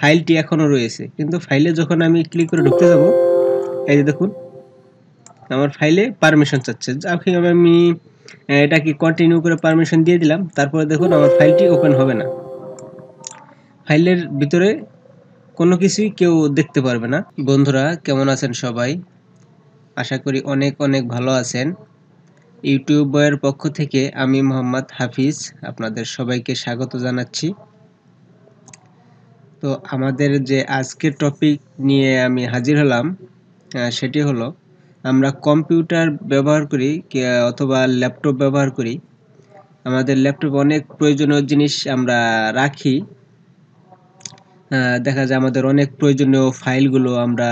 ফাইলটি এখনও রয়েছে কিন্তু ফাইলে যখন আমি ক্লিক করে ঢুকতে যাব এই যে দেখুন আমার ফাইলে পারমিশন চাচ্ছে যাকে আমি এটাকে কন্টিনিউ করে পারমিশন দিয়ে দিলাম তারপরে দেখুন আমার ফাইলটি ওপেন হবে না ফাইলের ভিতরে কোনো কিছুই কেউ দেখতে পারবে না বন্ধুরা কেমন আছেন সবাই আশা করি অনেক অনেক ভালো আছেন ইউটিউব বয়ের পক্ষ থেকে আমি মোহাম্মদ হাফিজ আপনাদের সবাইকে স্বাগত জানাচ্ছি তো আমাদের যে আজকের টপিক নিয়ে আমি হাজির হলাম সেটি হলো আমরা কম্পিউটার ব্যবহার করি অথবা ল্যাপটপ ব্যবহার করি আমাদের ল্যাপটপ অনেক প্রয়োজনীয় জিনিস আমরা রাখি দেখা যায় আমাদের অনেক প্রয়োজনীয় ফাইলগুলো আমরা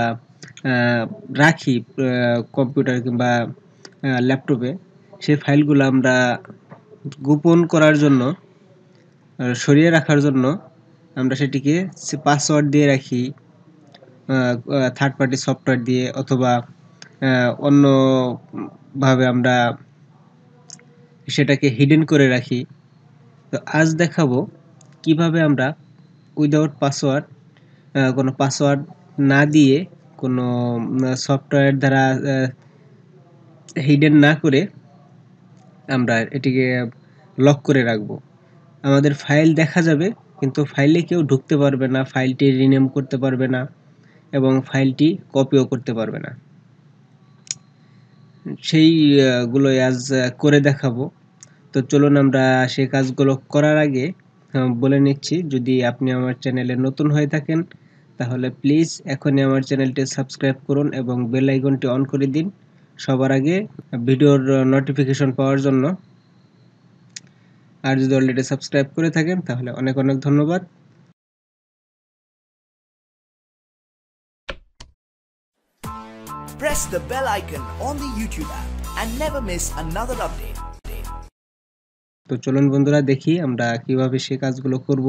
রাখি কম্পিউটার কিংবা ল্যাপটপে সেই ফাইলগুলো আমরা গোপন করার জন্য সরিয়ে রাখার জন্য আমরা সেটিকে পাসওয়ার্ড দিয়ে রাখি থার্ড পার্টি সফটওয়্যার দিয়ে অথবা অন্যভাবে আমরা সেটাকে হিডেন করে রাখি তো আজ দেখাবো কিভাবে আমরা উইদাউট পাসওয়ার্ড কোনো পাসওয়ার্ড না দিয়ে কোনো সফটওয়্যার দ্বারা হিডেন না করে আমরা এটিকে লক করে রাখব আমাদের ফাইল দেখা যাবে কিন্তু ফাইলে কেউ ঢুকতে পারবে না ফাইলটি রিনেম করতে পারবে না এবং ফাইলটি কপিও করতে পারবে না সেইগুলো আজ করে দেখাবো তো চলুন আমরা সেই কাজগুলো করার আগে বলে নিচ্ছি যদি আপনি আমার চ্যানেলে নতুন হয়ে থাকেন তাহলে প্লিজ এখনই আমার চ্যানেলটি সাবস্ক্রাইব করুন এবং বেল আইকনটি অন করে দিন সবার আগে ভিডিওর নোটিফিকেশন পাওয়ার জন্য আর যদি অলরেডি সাবস্ক্রাইব করে থাকেন তাহলে অনেক অনেক ধন্যবাদ Press the bell icon on the YouTube app and never miss another update. তো চলুন বন্ধুরা দেখি আমরা কিভাবে সেই কাজগুলো করব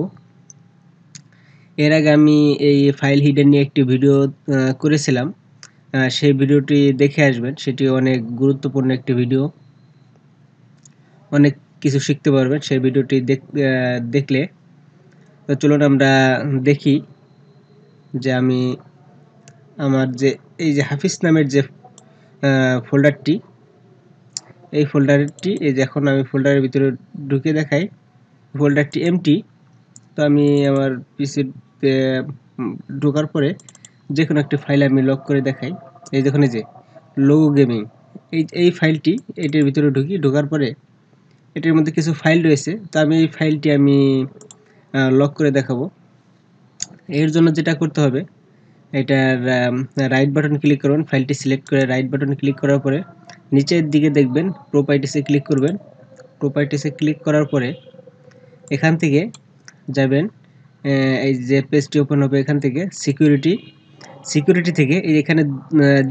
এর আগে আমি এই ফাইল হিডেন নিয়ে একটি ভিডিও করেছিলাম সেই ভিডিওটি দেখে আসবেন সেটি অনেক গুরুত্বপূর্ণ একটি ভিডিও অনেক কিছু শিখতে পারবেন সেই ভিডিওটি দেখলে তো চলুন আমরা দেখি যে আমি আমার যে এই যে হাফিজ নামের যে ফোল্ডারটি এই ফোল্ডারটি এই যে এখন আমি ফোল্ডারের ভিতরে ঢুকে দেখাই ফোল্ডারটি এমটি তো আমি আমার পিসি ঢোকার পরে যে কোনো একটি ফাইল আমি লক করে দেখাই এই যেখানে যে লোগো গেমিং এই এই ফাইলটি এটির ভিতরে ঢুকি ঢোকার পরে এটির মধ্যে কিছু ফাইল রয়েছে তো আমি এই ফাইলটি আমি লক করে দেখাবো এর জন্য যেটা করতে হবে এটার রাইট বাটন ক্লিক করবেন ফাইলটি সিলেক্ট করে রাইট বাটন ক্লিক করার পরে নিচের দিকে দেখবেন প্রোপার্টিসে ক্লিক করবেন প্রোপার্টিসে ক্লিক করার পরে এখান থেকে যাবেন এই যে পেজটি ওপেন হবে এখান থেকে সিকিউরিটি সিকিউরিটি থেকে এখানে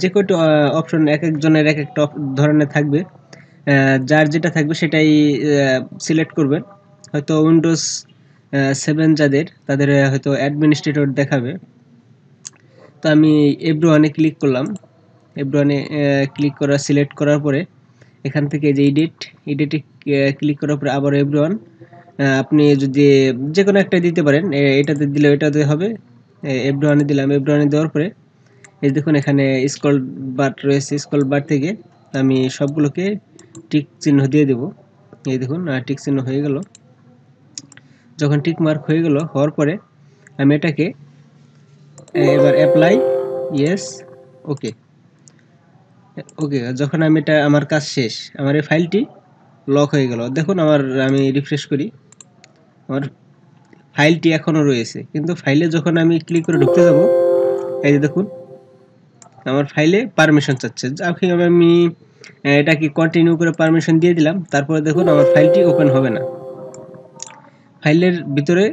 যে কয়টি অপশন এক একজনের এক একটা ধরনের থাকবে যার যেটা থাকবে সেটাই সিলেক্ট করবেন হয়তো উইন্ডোজ সেভেন যাদের তাদের হয়তো অ্যাডমিনিস্ট্রেটর দেখাবে তো আমি এব্রোয়ানে ক্লিক করলাম এব্রোয়ানে ক্লিক করা সিলেক্ট করার পরে এখান থেকে যে এডিট ইডিটে ক্লিক করার পরে আবার এব্রোয়ান ওয়ান আপনি যদি যে কোনো একটা দিতে পারেন এটাতে দিলে এটাতে হবে এব্রোয়ানে দিলাম এব্রোয়ানে দেওয়ার পরে এই দেখুন এখানে স্কল বার রয়েছে স্কল বার থেকে আমি সবগুলোকে টিক চিহ্ন দিয়ে দেব এই দেখুন টিক চিহ্ন হয়ে গেল যখন টিক মার্ক হয়ে গেল হওয়ার পরে আমি এটাকে এবার অ্যাপ্লাই ইয়েস ওকে ওকে যখন আমি এটা আমার কাজ শেষ আমার এই ফাইলটি লক হয়ে গেল দেখুন আমার আমি রিফ্রেশ করি আমার ফাইলটি এখনও রয়েছে কিন্তু ফাইলে যখন আমি ক্লিক করে ঢুকতে যাব এই যে দেখুন আমার ফাইলে পারমিশন চাচ্ছে আমি এটা কি কন্টিনিউ করে পারমিশন দিয়ে দিলাম তারপরে দেখুন আমার ফাইলটি ওপেন হবে না ফাইলের ভিতরে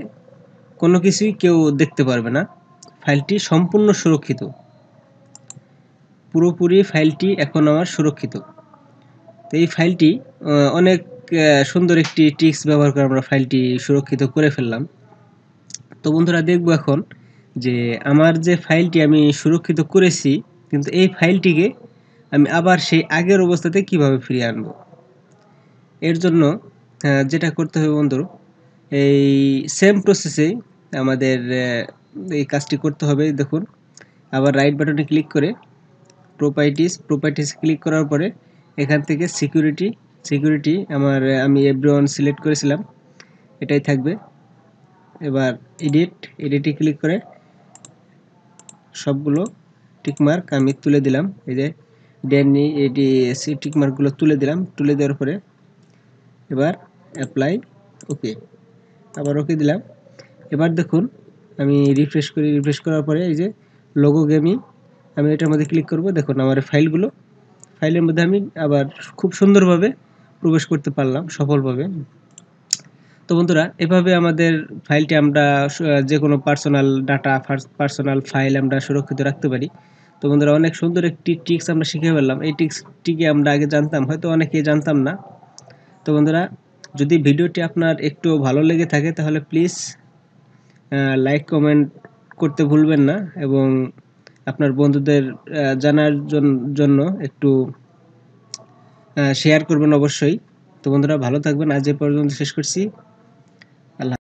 কোনো কিছুই কেউ দেখতে পারবে না ফাইলটি সম্পূর্ণ সুরক্ষিত পুরোপুরি ফাইলটি এখন আমার সুরক্ষিত তো এই ফাইলটি অনেক সুন্দর একটি টিক্স ব্যবহার করে আমরা ফাইলটি সুরক্ষিত করে ফেললাম তো বন্ধুরা দেখব এখন যে আমার যে ফাইলটি আমি সুরক্ষিত করেছি কিন্তু এই ফাইলটিকে আমি আবার সেই আগের অবস্থাতে কিভাবে ফিরিয়ে আনব এর জন্য যেটা করতে হবে বন্ধু এই সেম প্রসেসে আমাদের এই কাজটি করতে হবে দেখুন আবার রাইট বাটনে ক্লিক করে প্রপার্টিস প্রপার্টিস ক্লিক করার পরে এখান থেকে সিকিউরিটি সিকিউরিটি আমার আমি এভরিওয়ান সিলেক্ট করেছিলাম এটাই থাকবে এবার এডিট এডিটে ক্লিক করে সবগুলো টিকমার্ক আমি তুলে দিলাম এই যে ডেমনি এটি সি টিকমার্কগুলো তুলে দিলাম তুলে দেওয়ার পরে এবার অ্যাপ্লাই ওকে আবার ওকে দিলাম এবার দেখুন আমি রিফ্রেশ করি রিফ্রেশ করার পরে এই যে লোগো গেমি আমি এটার মধ্যে ক্লিক করব দেখুন আমার ফাইলগুলো ফাইলের মধ্যে আমি আবার খুব সুন্দরভাবে প্রবেশ করতে পারলাম সফলভাবে তো বন্ধুরা এভাবে আমাদের ফাইলটি আমরা যে কোনো পার্সোনাল ডাটা পার্সোনাল ফাইল আমরা সুরক্ষিত রাখতে পারি তো বন্ধুরা অনেক সুন্দর একটি ট্রিক্স আমরা শিখে ফেললাম এই ট্রিক্সটিকে আমরা আগে জানতাম হয়তো অনেকেই জানতাম না তো বন্ধুরা যদি ভিডিওটি আপনার একটু ভালো লেগে থাকে তাহলে প্লিজ লাইক কমেন্ট করতে ভুলবেন না এবং আপনার বন্ধুদের জানার জন্য একটু শেয়ার করবেন অবশ্যই তো বন্ধুরা ভালো থাকবেন আজ এ পর্যন্ত শেষ করছি